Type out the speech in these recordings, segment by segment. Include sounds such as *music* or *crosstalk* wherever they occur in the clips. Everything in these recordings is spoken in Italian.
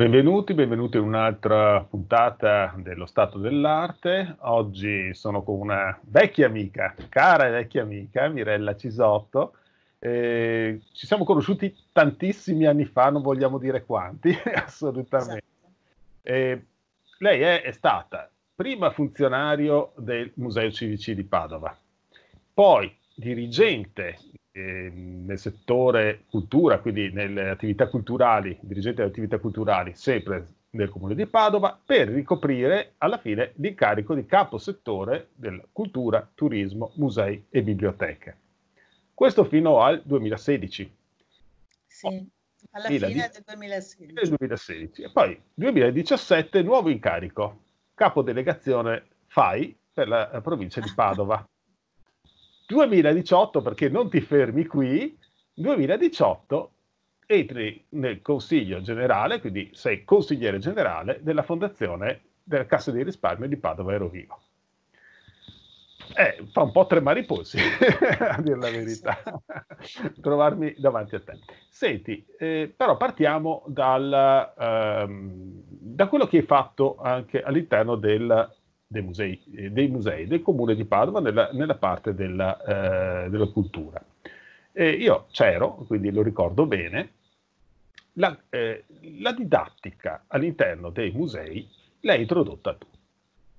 Benvenuti, benvenuti in un'altra puntata dello Stato dell'Arte. Oggi sono con una vecchia amica, cara e vecchia amica, Mirella Cisotto. Eh, ci siamo conosciuti tantissimi anni fa, non vogliamo dire quanti, *laughs* assolutamente. Esatto. Eh, lei è, è stata prima funzionario del Museo Civici di Padova, poi dirigente Ehm, nel settore cultura, quindi nelle attività culturali, dirigente delle attività culturali, sempre nel comune di Padova, per ricoprire alla fine l'incarico di capo settore della cultura, turismo, musei e biblioteche. Questo fino al 2016. Sì, alla fine, fine del 2016. Del 2016. E poi 2017 nuovo incarico, capo delegazione FAI per la eh, provincia di *laughs* Padova. 2018, perché non ti fermi qui, 2018 entri nel consiglio generale, quindi sei consigliere generale della fondazione della Cassa di Risparmio di Padova Eroviva. Eh, fa un po' tremare i polsi, *laughs* a dir la verità, trovarmi davanti a te. Senti, eh, però partiamo dal, ehm, da quello che hai fatto anche all'interno del dei musei, eh, dei musei, del comune di Padova nella, nella parte della, eh, della cultura. E io c'ero, quindi lo ricordo bene, la, eh, la, didattica all'interno dei musei l'hai introdotta tu,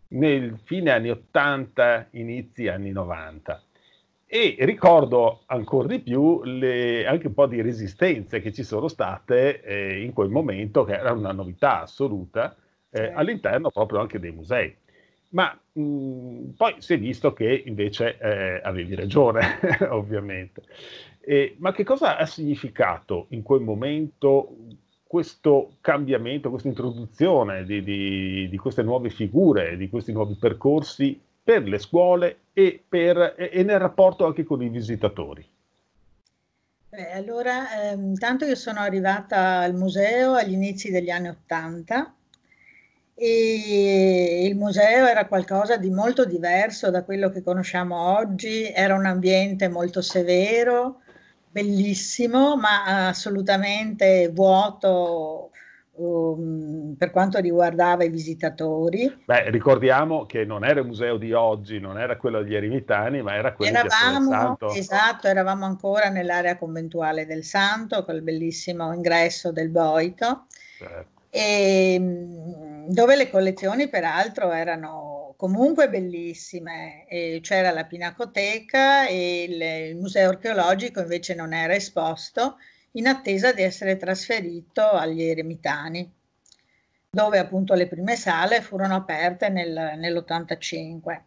nel fine anni 80, inizi anni 90. E ricordo ancora di più le, anche un po' di resistenze che ci sono state eh, in quel momento, che era una novità assoluta, eh, all'interno proprio anche dei musei ma mh, mm, poi si è visto che invece eh, avevi ragione, *laughs* ovviamente. E, ma che cosa ha significato in quel momento questo cambiamento, questa introduzione di, di, di queste nuove figure, di questi nuovi percorsi per le scuole e, per, e nel rapporto anche con i visitatori? Beh, allora, eh, intanto io sono arrivata al museo agli inizi degli anni Ottanta e il museo era qualcosa di molto diverso da quello che conosciamo oggi, era un ambiente molto severo, bellissimo, ma assolutamente vuoto um, per quanto riguardava i visitatori. Beh, ricordiamo che non era il museo di oggi, non era quello degli Eremitani, ma era quello eravamo, di Santo. Esatto, eravamo ancora nell'area conventuale del Santo, col bellissimo ingresso del Boito. Certo e, ehm, dove le collezioni peraltro erano comunque bellissime, e c'era la Pinacoteca e il, il museo archeologico invece non era esposto in attesa di essere trasferito agli Eremitani, dove appunto le prime sale furono aperte nel, nell'85.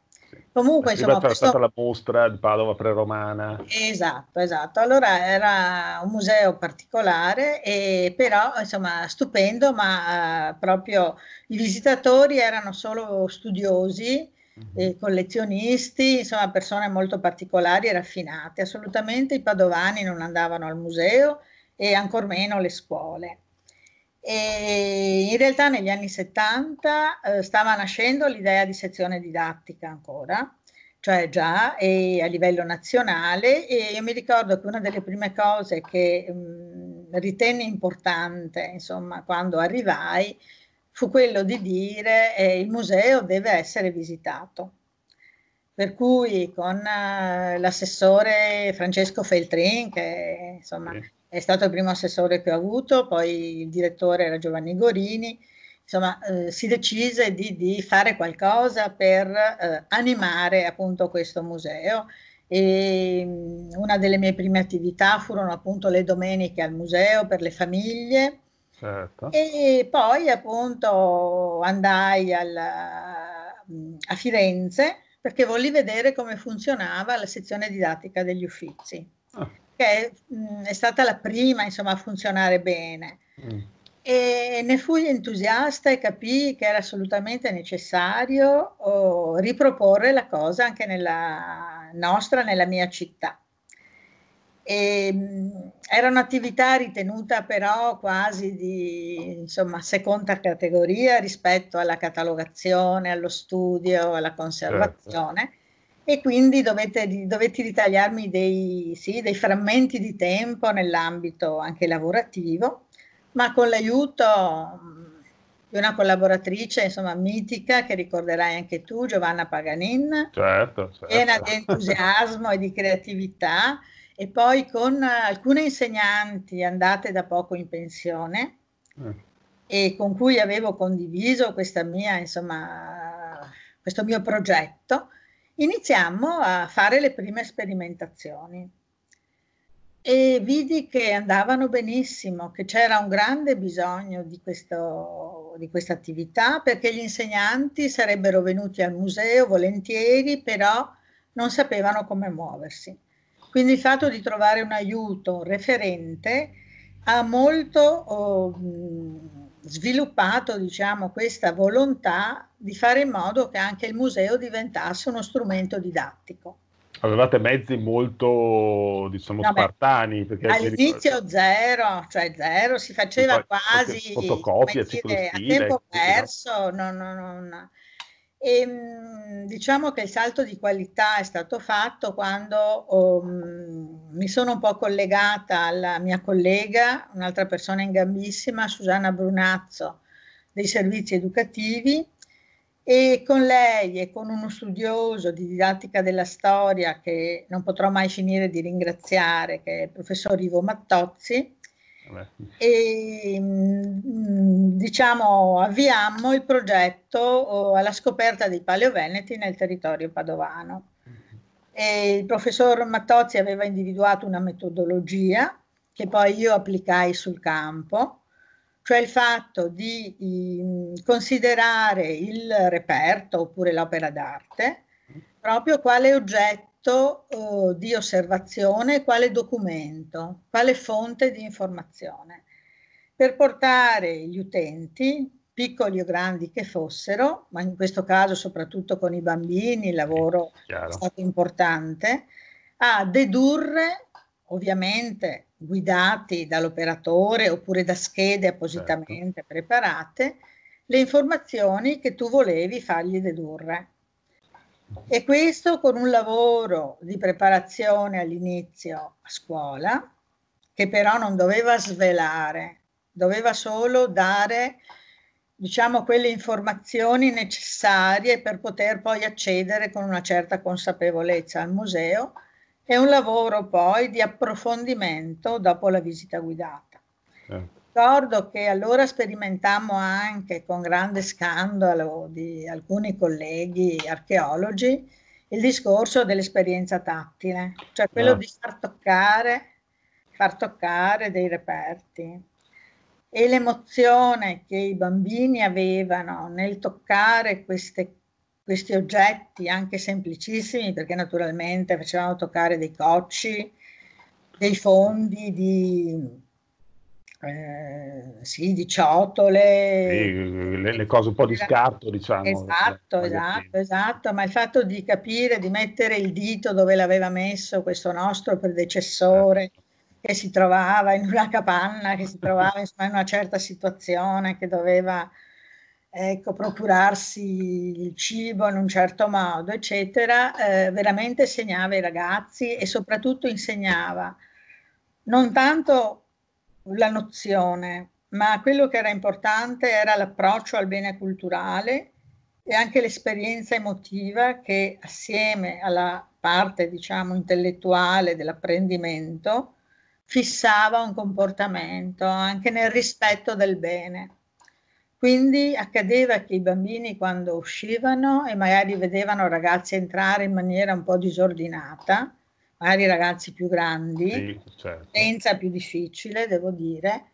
Comunque, insomma, questo... è stata la mostra di Padova preromana. Esatto, esatto. Allora era un museo particolare, e, però insomma stupendo, ma eh, proprio i visitatori erano solo studiosi, mhm. eh, collezionisti, insomma persone molto particolari e raffinate. Assolutamente i padovani non andavano al museo e ancor meno le scuole. E in realtà negli anni 70 eh, stava nascendo l'idea di sezione didattica ancora, cioè già e a livello nazionale e io mi ricordo che una delle prime cose che mh, mm, ritenni importante, insomma, quando arrivai fu quello di dire eh, il museo deve essere visitato. Per cui con eh, l'assessore Francesco Feltrin, che insomma, sì è stato il primo assessore che ho avuto, poi il direttore era Giovanni Gorini, insomma eh, si decise di, di, fare qualcosa per eh, animare appunto questo museo e mh, mm, una delle mie prime attività furono appunto le domeniche al museo per le famiglie certo. e poi appunto andai alla, mm, a Firenze perché volli vedere come funzionava la sezione didattica degli uffizi. Ah che mh, mm, è stata la prima insomma, a funzionare bene. Mm. E ne fui entusiasta e capii che era assolutamente necessario oh, riproporre la cosa anche nella nostra, nella mia città. E, mh, mm, era un'attività ritenuta però quasi di insomma, seconda categoria rispetto alla catalogazione, allo studio, alla conservazione. Certo e quindi dovete, dovetti ritagliarmi dei, sì, dei frammenti di tempo nell'ambito anche lavorativo, ma con l'aiuto mm, di una collaboratrice insomma mitica che ricorderai anche tu, Giovanna Paganin, certo, certo. piena di entusiasmo e di creatività, e poi con alcune insegnanti andate da poco in pensione mm. e con cui avevo condiviso mia, insomma, questo mio progetto iniziamo a fare le prime sperimentazioni e vidi che andavano benissimo, che c'era un grande bisogno di, questo, di questa attività perché gli insegnanti sarebbero venuti al museo volentieri, però non sapevano come muoversi. Quindi il fatto di trovare un aiuto, un referente, ha molto... Oh, sviluppato diciamo, questa volontà di fare in modo che anche il museo diventasse uno strumento didattico. Avevate mezzi molto, diciamo, no, spartani. all'inizio zero, cioè zero, si faceva quasi fotocopia, dire, a tempo perso, no? non, non, non, e, ehm, diciamo che il salto di qualità è stato fatto quando um, mi sono un po' collegata alla mia collega, un'altra persona in gambissima, Susanna Brunazzo, dei servizi educativi, e con lei e con uno studioso di didattica della storia che non potrò mai finire di ringraziare, che è il professor Ivo Mattozzi, e mm, mm, diciamo avviammo il progetto alla scoperta dei paleoveneti nel territorio padovano. E il professor Mattozzi aveva individuato una metodologia che poi io applicai sul campo, cioè il fatto di mm, considerare il reperto oppure l'opera d'arte proprio quale oggetto oggetto eh, oh, di osservazione, quale documento, quale fonte di informazione, per portare gli utenti, piccoli o grandi che fossero, ma in questo caso soprattutto con i bambini il lavoro Chiaro. è stato importante, a dedurre, ovviamente guidati dall'operatore oppure da schede appositamente certo. preparate, le informazioni che tu volevi fargli dedurre. E questo con un lavoro di preparazione all'inizio a scuola, che però non doveva svelare, doveva solo dare diciamo quelle informazioni necessarie per poter poi accedere con una certa consapevolezza al museo e un lavoro poi di approfondimento dopo la visita guidata. Eh ricordo che allora sperimentammo anche con grande scandalo di alcuni colleghi archeologi il discorso dell'esperienza tattile, cioè quello ah. di far toccare, far toccare dei reperti e l'emozione che i bambini avevano nel toccare queste, questi oggetti, anche semplicissimi, perché naturalmente facevano toccare dei cocci, dei fondi di eh, sì, di ciotole. Sì, le, le, cose un po' di esatto, scarto, diciamo. Esatto, cioè, esatto, esatto, ma il fatto di capire, di mettere il dito dove l'aveva messo questo nostro predecessore certo. che si trovava in una capanna, che si trovava insomma, in una certa situazione, che doveva ecco, procurarsi il cibo in un certo modo, eccetera, eh, veramente segnava i ragazzi e soprattutto insegnava non tanto la nozione, ma quello che era importante era l'approccio al bene culturale e anche l'esperienza emotiva che assieme alla parte diciamo intellettuale dell'apprendimento fissava un comportamento anche nel rispetto del bene. Quindi accadeva che i bambini quando uscivano e magari vedevano ragazzi entrare in maniera un po' disordinata, magari i ragazzi più grandi, sì, certo. senza più difficile, devo dire,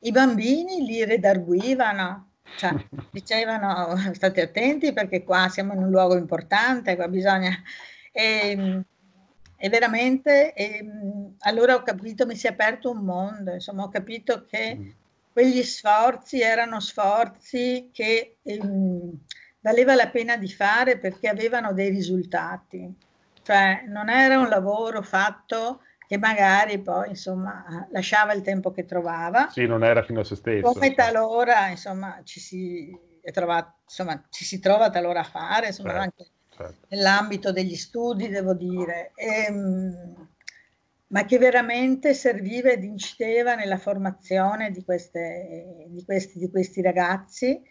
i bambini li redarguivano, cioè, *laughs* dicevano state attenti perché qua siamo in un luogo importante, qua bisogna... E, e veramente e, allora ho capito, mi si è aperto un mondo, insomma ho capito che mm. quegli sforzi erano sforzi che eh, valeva la pena di fare perché avevano dei risultati cioè non era un lavoro fatto che magari poi insomma lasciava il tempo che trovava. Sì, non era fino a se stesso. Come certo. talora insomma ci si, trova, insomma, ci si trova talora a fare, insomma certo, anche certo. nell'ambito degli studi devo dire, e, ehm, ma che veramente serviva ed incideva nella formazione di, queste, di, questi, di questi ragazzi.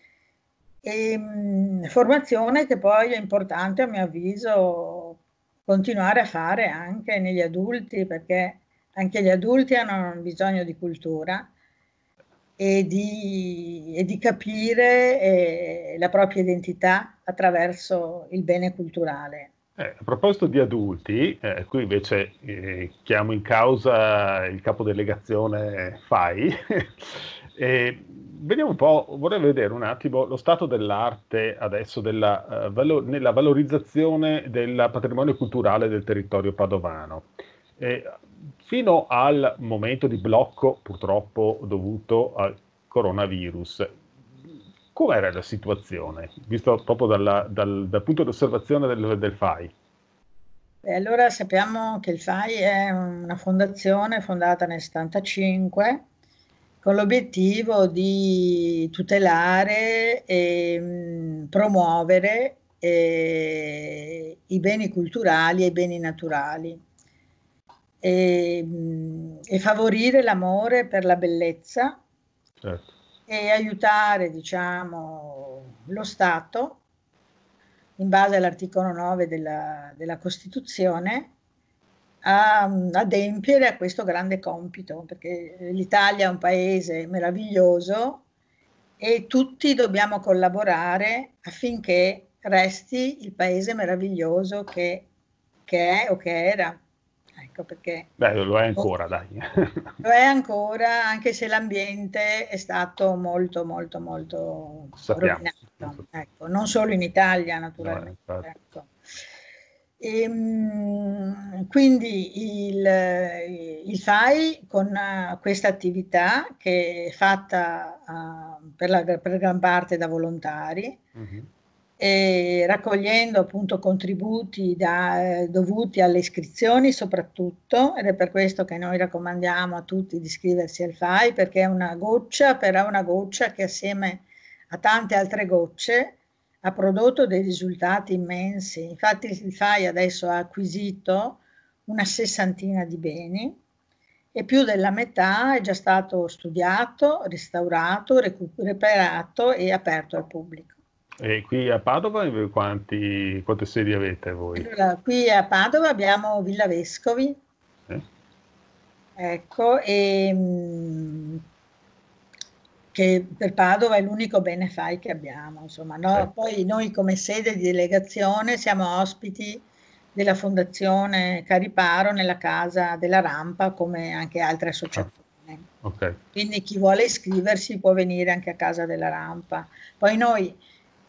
E, ehm, formazione che poi è importante a mio avviso continuare a fare anche negli adulti, perché anche gli adulti hanno bisogno di cultura e di, e di capire eh, la propria identità attraverso il bene culturale. Eh, a proposito di adulti, eh, qui invece eh, chiamo in causa il capo delegazione FAI, *laughs* vediamo un po', vorrei vedere un attimo lo stato dell'arte adesso della, uh, valo- nella valorizzazione del patrimonio culturale del territorio padovano. Eh, fino al momento di blocco, purtroppo dovuto al coronavirus, com'era la situazione, visto proprio dalla, dal, dal, punto di osservazione del, del FAI? Beh, allora sappiamo che il FAI è una fondazione fondata nel 75 con l'obiettivo di tutelare e mm, promuovere eh, i beni culturali e i beni naturali e, mm, e favorire l'amore per la bellezza certo. e aiutare diciamo, lo Stato in base all'articolo 9 della, della Costituzione a adempiere a questo grande compito, perché eh, l'Italia è un paese meraviglioso e tutti dobbiamo collaborare affinché resti il paese meraviglioso che, che è o che era. Ecco perché... Beh, lo è oh. ancora, oh, dai. *laughs* lo è ancora, anche se l'ambiente è stato molto, molto, molto Sappiamo. rovinato. Ecco, non solo in Italia, naturalmente. No, ecco. E, ehm, quindi il, eh, il, FAI con eh, questa attività che è fatta uh, per, la, per gran parte da volontari, uh-huh. raccogliendo appunto contributi da, dovuti alle iscrizioni soprattutto, ed è per questo che noi raccomandiamo a tutti di iscriversi al FAI perché è una goccia, però una goccia che assieme a tante altre gocce ha prodotto dei risultati immensi. Infatti il FAI adesso ha acquisito una sessantina di beni e più della metà è già stato studiato, restaurato, recuperato e aperto al pubblico. E qui a Padova quanti, quante sedi avete voi? Allora, qui a Padova abbiamo Villa Vescovi, eh. ecco, e ehm, che per Padova è l'unico benefai che abbiamo. Insomma, no? Certo. Poi noi come sede di delegazione siamo ospiti della Fondazione Cariparo nella casa della Rampa come anche altre associazioni. Ah, okay. Quindi chi vuole iscriversi può venire anche a casa della rampa. Poi noi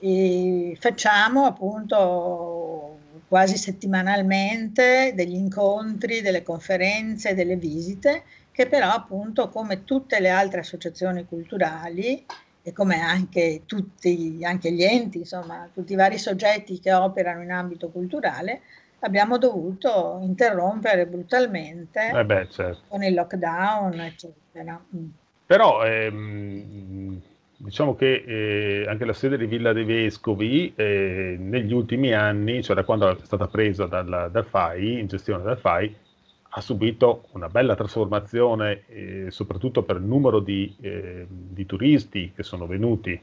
eh, facciamo appunto quasi settimanalmente degli incontri, delle conferenze, delle visite che però appunto come tutte le altre associazioni culturali e come anche tutti anche gli enti, insomma tutti i vari soggetti che operano in ambito culturale, abbiamo dovuto interrompere brutalmente eh beh, certo. con il lockdown, eccetera. Mm. Però ehm, diciamo che eh, anche la sede di Villa dei Vescovi eh, negli ultimi anni, cioè da quando è stata presa dal, dal FAI, in gestione dal FAI, ha subito una bella trasformazione, eh, soprattutto per il numero di, eh, di, turisti che sono venuti,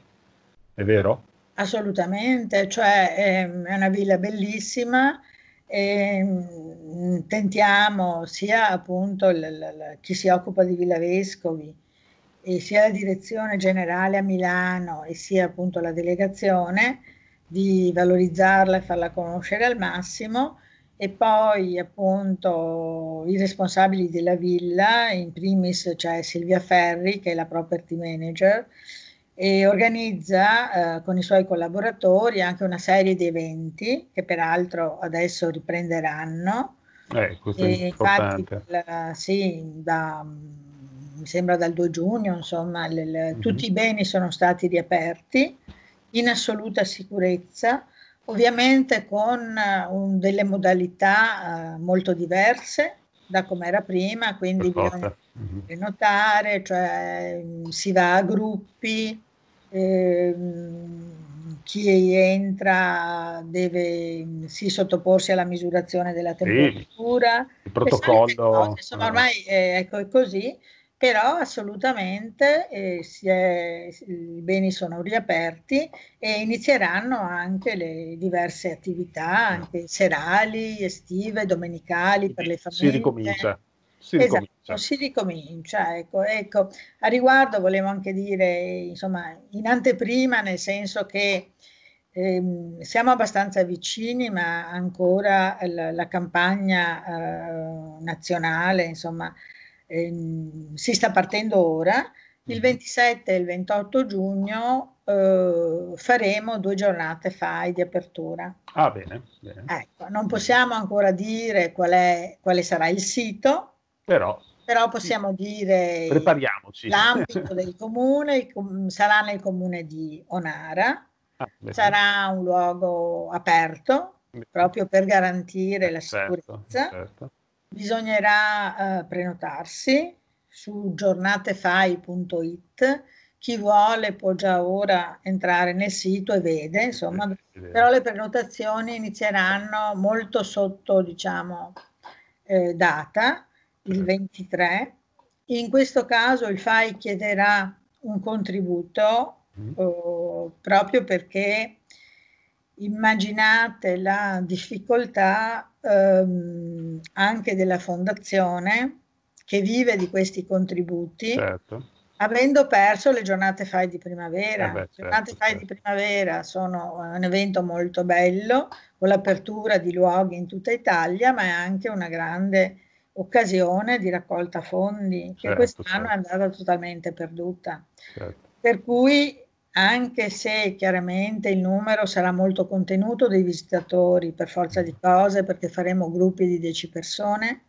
è vero? Assolutamente, cioè ehm, è una villa bellissima. E ehm, tentiamo sia appunto l, l, l, chi si occupa di Villa Vescovi e sia la direzione generale a Milano e sia appunto la delegazione di valorizzarla e farla conoscere al massimo e poi appunto i responsabili della villa, in primis c'è Silvia Ferri che è la property manager e organizza eh, con i suoi collaboratori anche una serie di eventi che peraltro adesso riprenderanno. Eh, infatti, la, sì, da, mm, mi sembra dal 2 giugno, insomma, le, le, mm-hmm. tutti i beni sono stati riaperti in assoluta sicurezza ovviamente con eh, un, delle modalità eh, molto diverse da come era prima, quindi bisogna mm-hmm. notare, cioè mm, si va a gruppi, eh, chi entra deve mm, si sottoporsi alla misurazione della temperatura. Sì, il protocollo. Insomma, ormai eh, ecco, è così però assolutamente eh, è, i beni sono riaperti e inizieranno anche le diverse attività, ah. anche serali, estive, domenicali per le famiglie. Si ricomincia. Si esatto, ricomincia. si ricomincia. Ecco, ecco. A riguardo volevo anche dire, insomma, in anteprima, nel senso che ehm, siamo abbastanza vicini, ma ancora la, la campagna eh, nazionale, insomma, Ehm, si sta partendo ora, il 27 mm-hmm. e il 28 giugno eh, faremo due giornate FAI di apertura. Ah, bene. bene. Ecco, non possiamo ancora dire qual è, quale sarà il sito, però, però possiamo dire Prepariamoci. l'ambito *laughs* del comune, sarà nel comune di Onara, ah, sarà un luogo aperto proprio per garantire la certo, sicurezza. Certo, certo. Bisognerà eh, prenotarsi su giornatefai.it. Chi vuole può già ora entrare nel sito e vede, insomma, eh, però le prenotazioni inizieranno molto sotto, diciamo, eh, data, il 23. In questo caso il FAI chiederà un contributo mm. eh, proprio perché immaginate la difficoltà ehm, anche della fondazione che vive di questi contributi. Certo. Avendo perso le giornate FAI di primavera, eh beh, certo, giornate FAI certo. di primavera sono eh, un evento molto bello, con l'apertura di luoghi in tutta Italia, ma è anche una grande occasione di raccolta fondi che certo, quest'anno è certo. andata totalmente perduta. Certo. Per cui anche se chiaramente il numero sarà molto contenuto dei visitatori per forza di cose, perché faremo gruppi di 10 persone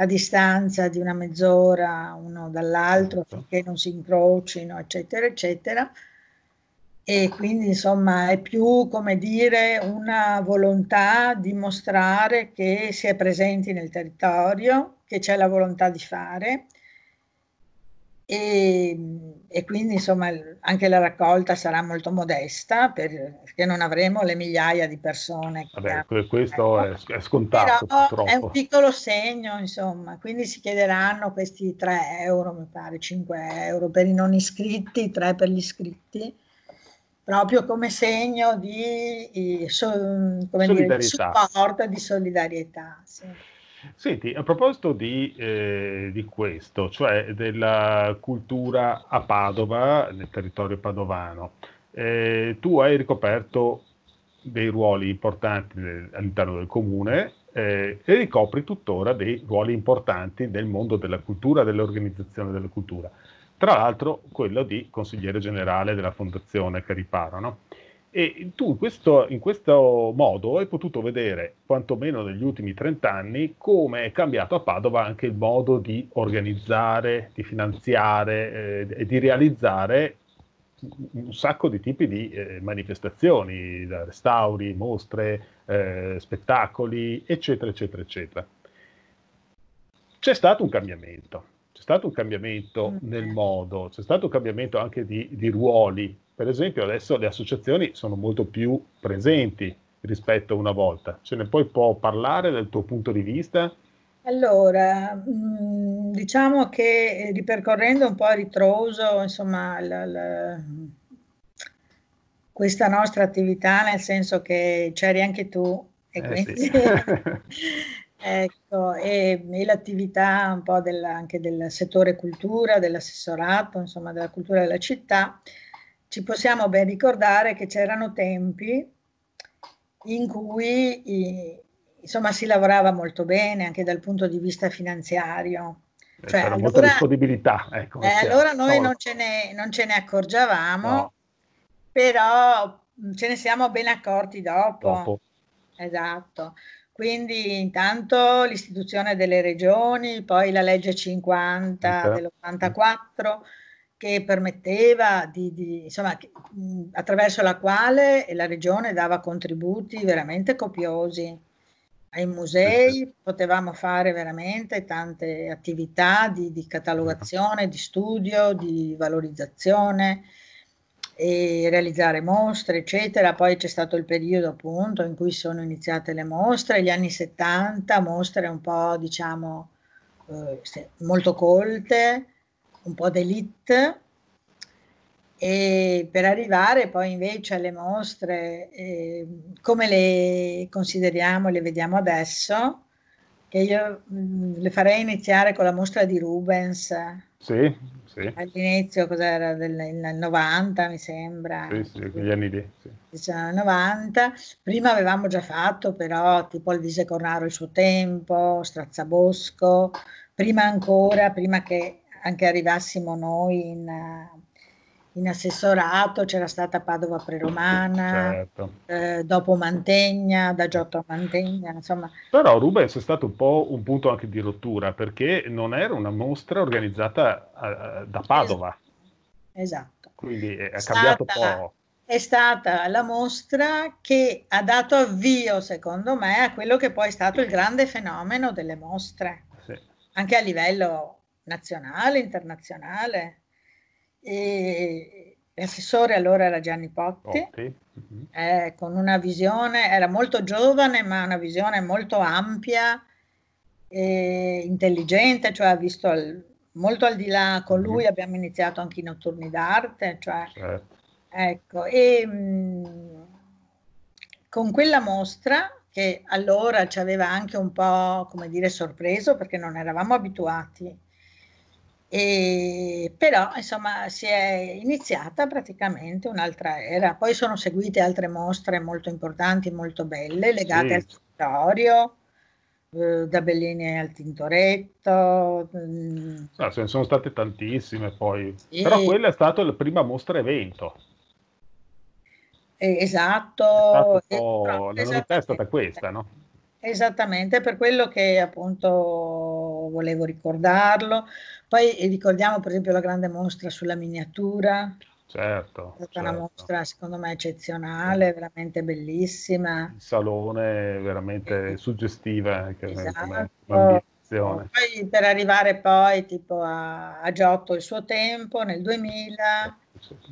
a distanza di una mezz'ora uno dall'altro affinché certo. non si incrocino, eccetera, eccetera. E quindi insomma è più come dire una volontà di mostrare che si è presenti nel territorio, che c'è la volontà di fare e, ehm, e, quindi insomma anche la raccolta sarà molto modesta per, perché non avremo le migliaia di persone. Che Vabbè, questo è, è, scontato. è un piccolo segno, insomma, quindi si chiederanno questi 3 euro, mi pare 5 euro per i non iscritti, 3 per gli iscritti, proprio come segno di, di, so, come solidarietà. Dire, di supporto e di solidarietà. Sì. Senti, a proposito di, eh, di, questo, cioè della cultura a Padova, nel territorio padovano, eh, tu hai ricoperto dei ruoli importanti all'interno del comune eh, e ricopri tuttora dei ruoli importanti nel mondo della cultura, dell'organizzazione della cultura. Tra l'altro quello di consigliere generale della Fondazione Cariparo, no? E tu in questo, in questo, modo hai potuto vedere, quantomeno negli ultimi 30 anni, come è cambiato a Padova anche il modo di organizzare, di finanziare eh, e di realizzare un sacco di tipi di eh, manifestazioni, restauri, mostre, eh, spettacoli, eccetera, eccetera, eccetera. C'è stato un cambiamento, c'è stato un cambiamento mm. nel modo, c'è stato un cambiamento anche di, di ruoli per esempio adesso le associazioni sono molto più presenti rispetto a una volta. Ce ne puoi può parlare dal tuo punto di vista? Allora, mm, diciamo che eh, ripercorrendo un po' a ritroso, insomma, la, la, questa nostra attività, nel senso che c'eri anche tu, e eh quindi sì. *laughs* ecco, e, e, l'attività un po' della, anche del settore cultura, dell'assessorato, insomma, della cultura della città, ci possiamo ben ricordare che c'erano tempi in cui insomma, si lavorava molto bene anche dal punto di vista finanziario. Eh, cioè, c'era allora, molta disponibilità. Ecco, eh, allora noi non, ce ne, non ce ne, accorgiavamo, no. però ce ne siamo ben accorti dopo. dopo. Esatto. Quindi intanto l'istituzione delle regioni, poi la legge 50 okay. dell'84, che permetteva di, di insomma, attraverso la quale la regione dava contributi veramente copiosi ai musei, potevamo fare veramente tante attività di, di catalogazione, di studio, di valorizzazione e realizzare mostre, eccetera. Poi c'è stato il periodo appunto in cui sono iniziate le mostre, gli anni 70, mostre un po' diciamo eh, molto colte, un po' d'elite e per arrivare poi invece alle mostre eh, come le consideriamo, le vediamo adesso, che io mh, mm, le farei iniziare con la mostra di Rubens. Sì, sì. All'inizio cos'era del, del 90 mi sembra. Sì, sì, quegli anni lì. Sì. 90. Prima avevamo già fatto però tipo il Vise Cornaro il suo tempo, Strazzabosco, prima ancora, prima che anche arrivassimo noi in, eh, in assessorato, c'era stata Padova Preromana, certo. eh, dopo Mantegna, da Giotto a Mantegna, insomma. Però Rubens è stato un po' un punto anche di rottura, perché non era una mostra organizzata a, eh, eh, da Padova. Esatto. Quindi è, è cambiato stata, poco. È stata la mostra che ha dato avvio, secondo me, a quello che poi è stato il grande fenomeno delle mostre, sì. anche a livello nazionale, internazionale. E l'assessore allora era Gianni Potti, okay. mm-hmm. eh, con una visione, era molto giovane, ma una visione molto ampia e intelligente, cioè ha visto al, molto al di là, con mhm. lui mm-hmm. abbiamo iniziato anche i notturni d'arte, cioè, eh. ecco, e mh, mm, con quella mostra che allora ci aveva anche un po', come dire, sorpreso perché non eravamo abituati e, però insomma si è iniziata praticamente un'altra era, poi sono seguite altre mostre molto importanti, molto belle, legate sì. al territorio, eh, da Bellini al Tintoretto. Mm. Ah, ce ne sono state tantissime poi, sì. però quella è stata la prima mostra evento. Eh, esatto, è, la novità è stata questa, no? Esattamente, per quello che appunto volevo ricordarlo. Poi ricordiamo per esempio la grande mostra sulla miniatura. Certo. È stata certo. una mostra secondo me eccezionale, certo. veramente bellissima. Il salone veramente eh. suggestiva. Anche eh, esatto. poi per arrivare poi tipo a, a, Giotto il suo tempo nel 2000,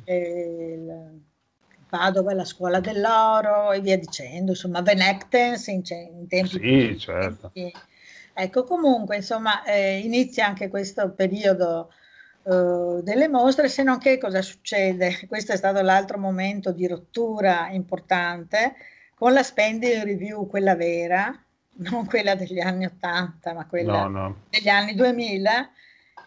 il, Padova la scuola dell'oro e via dicendo, insomma Van Actens in, in tempi... Sì, certo. Tempi, Ecco, comunque, insomma, eh, inizia anche questo periodo eh, delle mostre, se non che cosa succede? *laughs* Questo è stato l'altro momento di rottura importante con la spending review, quella vera, *laughs* non quella degli anni 80, ma quella no, no. degli anni 2000,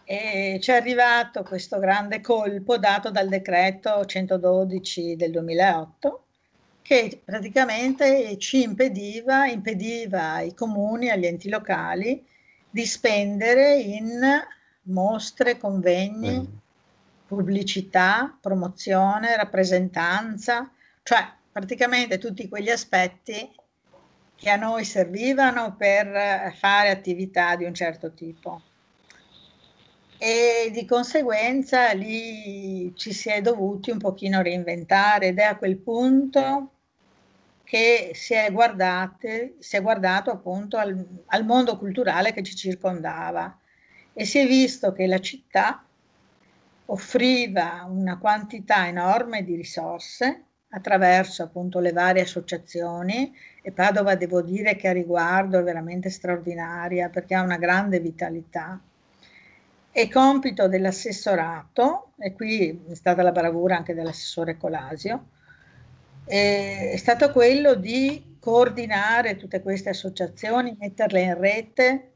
e ci è arrivato questo grande colpo dato dal decreto 112 del 2008 che praticamente ci impediva, impediva ai comuni, agli enti locali di spendere in mostre, convegni, mm. pubblicità, promozione, rappresentanza, cioè praticamente tutti quegli aspetti che a noi servivano per fare attività di un certo tipo. E di conseguenza lì ci si è dovuti un pochino reinventare ed è a quel punto che si è, guardate, si è guardato appunto al, al mondo culturale che ci circondava e si è visto che la città offriva una quantità enorme di risorse attraverso appunto le varie associazioni e Padova devo dire che a riguardo è veramente straordinaria perché ha una grande vitalità. È compito dell'assessorato, e qui è stata la bravura anche dell'assessore Colasio, è stato quello di coordinare tutte queste associazioni, metterle in rete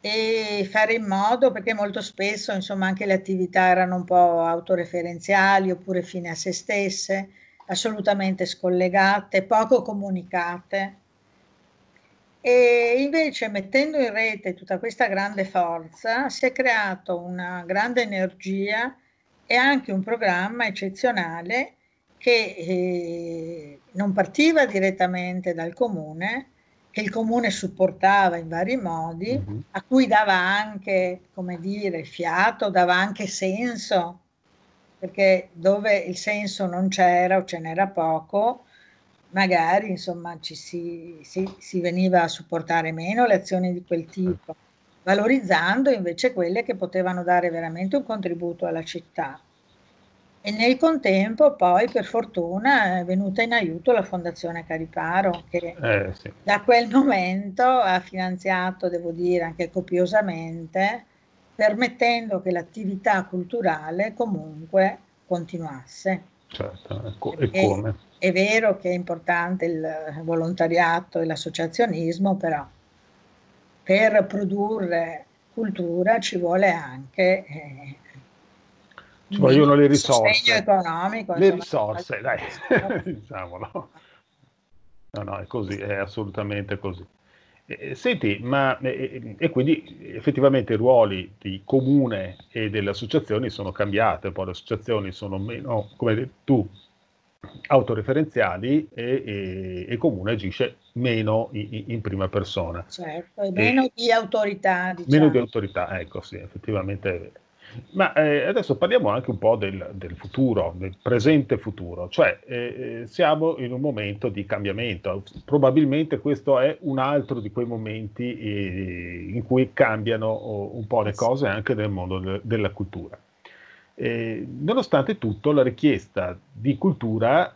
e fare in modo, perché molto spesso insomma anche le attività erano un po' autoreferenziali oppure fine a se stesse, assolutamente scollegate, poco comunicate. E invece mettendo in rete tutta questa grande forza si è creato una grande energia e anche un programma eccezionale che eh, non partiva direttamente dal comune, che il comune supportava in vari modi, mm-hmm. a cui dava anche, come dire, fiato, dava anche senso, perché dove il senso non c'era o ce n'era poco, magari insomma ci si, si, si veniva a supportare meno le azioni di quel tipo, valorizzando invece quelle che potevano dare veramente un contributo alla città. E nel contempo poi per fortuna è venuta in aiuto la Fondazione Cariparo che eh, sì. da quel momento ha finanziato, devo dire, anche copiosamente, permettendo che l'attività culturale comunque continuasse. Certo, e, come? È vero che è importante il volontariato e l'associazionismo, però per produrre cultura ci vuole anche... Eh, ci vogliono le risorse. Economico, le risorse, dai, *laughs* diciamolo. No, no, è così, è assolutamente così. senti, ma e, e quindi effettivamente i ruoli di comune e delle associazioni sono cambiate, poi le associazioni sono meno, come tu, autoreferenziali e, e, e, comune agisce meno in, in prima persona. Certo, meno e, di autorità. Diciamo. Meno di autorità, ecco sì, effettivamente ma eh, adesso parliamo anche un po' del, del futuro, del presente futuro, cioè eh, eh, siamo in un momento di cambiamento, probabilmente questo è un altro di quei momenti eh, in cui cambiano oh, un po' le cose anche nel mondo de- della cultura. Eh, nonostante tutto la richiesta di cultura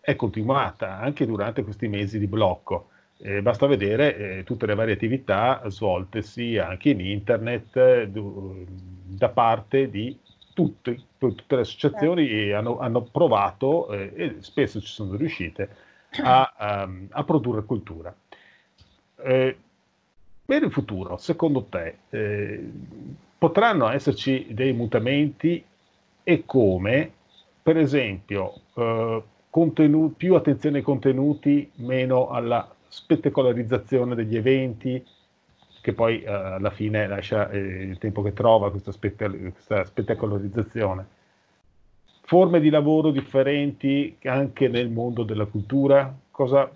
è continuata anche durante questi mesi di blocco eh, basta vedere eh, tutte le varie attività svoltesi anche in internet du- da parte di tutti, tutte le associazioni eh. hanno, hanno, provato eh, e spesso ci sono riuscite a, a, ehm, a produrre cultura. Eh, per il futuro, secondo te, eh, potranno esserci dei mutamenti e come, per esempio, contenu- più attenzione ai contenuti, meno alla spettacolarizzazione degli eventi, che poi eh, alla fine lascia eh, il tempo che trova questa, spett- questa, spettacolarizzazione. Forme di lavoro differenti anche nel mondo della cultura, cosa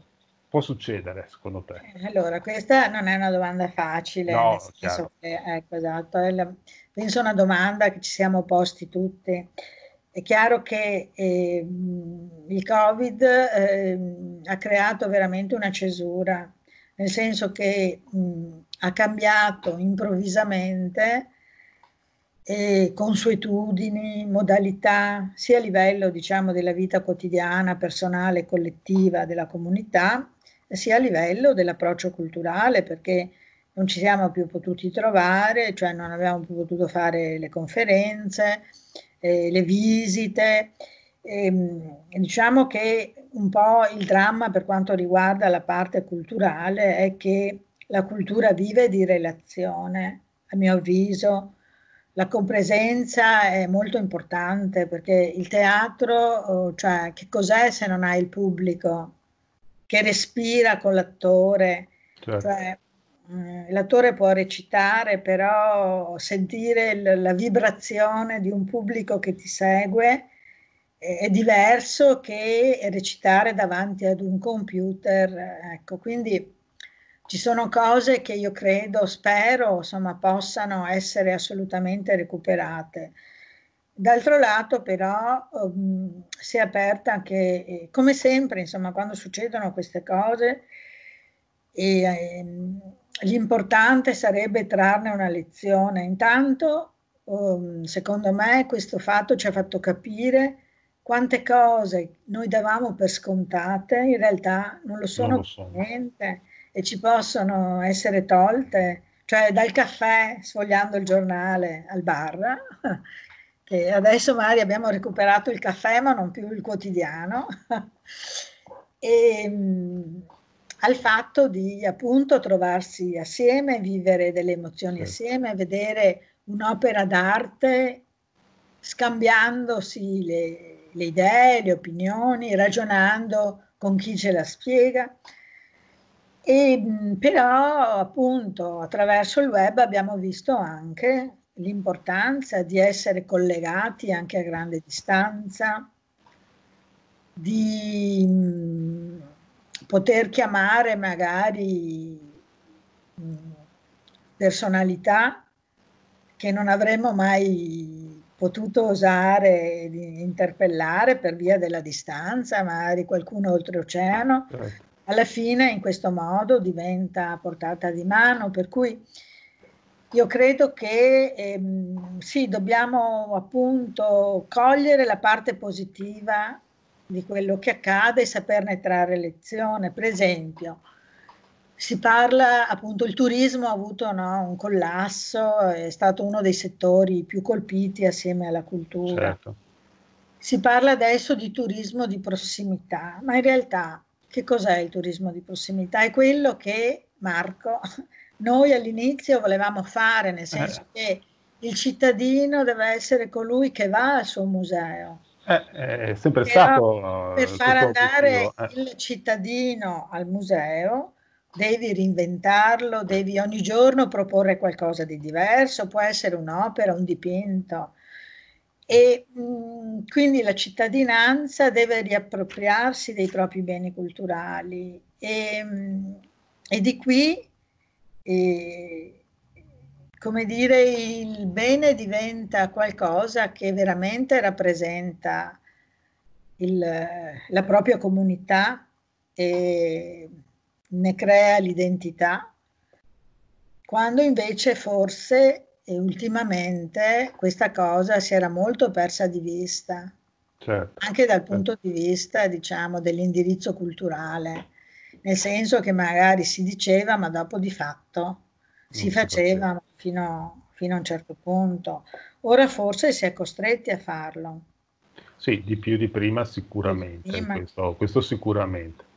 può succedere secondo te? Allora, questa non è una domanda facile, no, che, ecco, esatto, è la, penso una domanda che ci siamo posti tutti. È chiaro che eh, il Covid eh, ha creato veramente una cesura, nel senso che mh, ha cambiato improvvisamente eh, consuetudini, modalità, sia a livello diciamo, della vita quotidiana, personale e collettiva della comunità, sia a livello dell'approccio culturale, perché non ci siamo più potuti trovare, cioè non abbiamo più potuto fare le conferenze, eh, le visite. E, ehm, diciamo che un po' il dramma per quanto riguarda la parte culturale è che la cultura vive di relazione, a mio avviso. La compresenza è molto importante perché il teatro, oh, cioè che cos'è se non hai il pubblico che respira con l'attore? Certo. Cioè, eh, l'attore può recitare, però sentire l- la vibrazione di un pubblico che ti segue è-, è diverso che recitare davanti ad un computer. Ecco, quindi ci sono cose che io credo, spero, insomma, possano essere assolutamente recuperate. D'altro lato però um, si è aperta anche, eh, come sempre, insomma, quando succedono queste cose, e, eh, l'importante sarebbe trarne una lezione. Intanto, um, secondo me, questo fatto ci ha fatto capire quante cose noi davamo per scontate, in realtà non lo sono, per niente e ci possono essere tolte, cioè dal caffè sfogliando il giornale al bar, *laughs* che adesso magari abbiamo recuperato il caffè ma non più il quotidiano. *laughs* e, ehm, al fatto di appunto trovarsi assieme, vivere delle emozioni certo. assieme, vedere un'opera d'arte scambiandosi le, le idee, le opinioni, ragionando con chi ce la spiega. E, però appunto attraverso il web abbiamo visto anche l'importanza di essere collegati anche a grande distanza, di poter chiamare magari mm, personalità che non avremmo mai potuto osare interpellare per via della distanza, magari qualcuno oltreoceano, certo. alla fine in questo modo diventa a portata di mano, per cui io credo che ehm, sì, dobbiamo appunto cogliere la parte positiva di quello che accade e saperne trarre lezione. Per esempio, si parla appunto il turismo ha avuto no, un collasso, è stato uno dei settori più colpiti assieme alla cultura. Certo. Si parla adesso di turismo di prossimità, ma in realtà che cos'è il turismo di prossimità? È quello che Marco *laughs* noi all'inizio volevamo fare, nel senso eh. che il cittadino deve essere colui che va al suo museo eh, eh, è sempre Però stato eh, per far andare eh. il cittadino al museo devi reinventarlo, devi ogni giorno proporre qualcosa di diverso, può essere un'opera, un dipinto. E mh, mm, quindi la cittadinanza deve riappropriarsi dei propri beni culturali e, mh, mm, e di qui e, eh, come dire, il bene diventa qualcosa che veramente rappresenta il, la propria comunità e ne crea l'identità, quando invece forse e ultimamente questa cosa si era molto persa di vista, certo, anche dal certo. punto di vista diciamo, dell'indirizzo culturale, nel senso che magari si diceva ma dopo di fatto si facevano si fino, fino, a un certo punto. Ora forse si è costretti a farlo. Sì, di più di prima sicuramente, prima. Questo, questo sicuramente.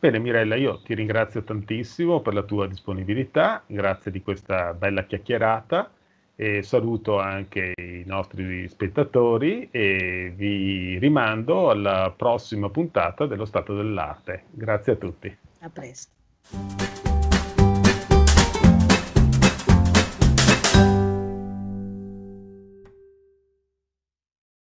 Bene Mirella, io ti ringrazio tantissimo per la tua disponibilità, grazie di questa bella chiacchierata e saluto anche i nostri spettatori e vi rimando alla prossima puntata dello Stato dell'Arte. Grazie a tutti. A presto.